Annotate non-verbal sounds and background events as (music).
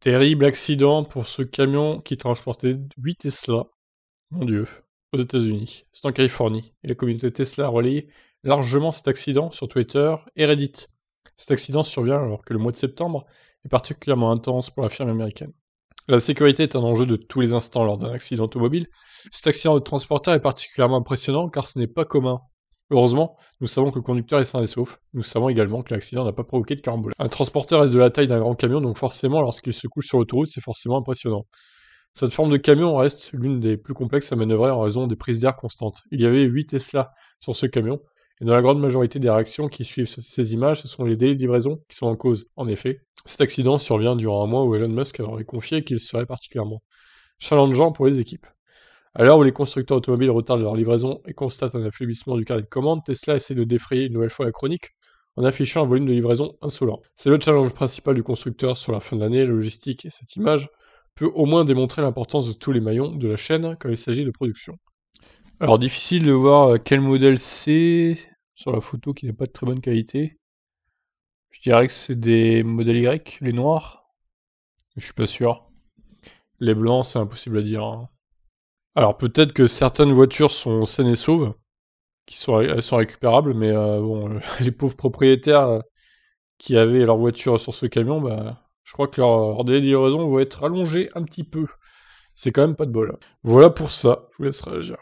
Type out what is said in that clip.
Terrible accident pour ce camion qui transportait 8 Tesla. Mon Dieu. Aux États-Unis. C'est en Californie. Et la communauté Tesla a relayé largement cet accident sur Twitter et Reddit. Cet accident survient alors que le mois de septembre est particulièrement intense pour la firme américaine. La sécurité est un enjeu de tous les instants lors d'un accident automobile. Cet accident de transporteur est particulièrement impressionnant car ce n'est pas commun. Heureusement, nous savons que le conducteur est sain et sauf. Nous savons également que l'accident n'a pas provoqué de carambolage. Un transporteur reste de la taille d'un grand camion, donc forcément, lorsqu'il se couche sur l'autoroute, c'est forcément impressionnant. Cette forme de camion reste l'une des plus complexes à manœuvrer en raison des prises d'air constantes. Il y avait 8 Tesla sur ce camion, et dans la grande majorité des réactions qui suivent ces images, ce sont les délais de livraison qui sont en cause. En effet, cet accident survient durant un mois où Elon Musk avait confié qu'il serait particulièrement challengeant pour les équipes. Alors l'heure où les constructeurs automobiles retardent leur livraison et constatent un affaiblissement du carnet de commandes, Tesla essaie de défrayer une nouvelle fois la chronique en affichant un volume de livraison insolent. C'est le challenge principal du constructeur sur la fin de l'année logistique et cette image peut au moins démontrer l'importance de tous les maillons de la chaîne quand il s'agit de production. Alors difficile de voir euh, quel modèle c'est sur la photo qui n'est pas de très bonne qualité. Je dirais que c'est des modèles Y, les noirs. Je suis pas sûr. Les blancs, c'est impossible à dire. Hein. Alors peut-être que certaines voitures sont saines et sauves, qui sont, elles sont récupérables, mais euh, bon, (laughs) les pauvres propriétaires euh, qui avaient leur voiture sur ce camion, bah, je crois que leur, leur de va être allongé un petit peu. C'est quand même pas de bol. Voilà pour ça, je vous laisse réagir.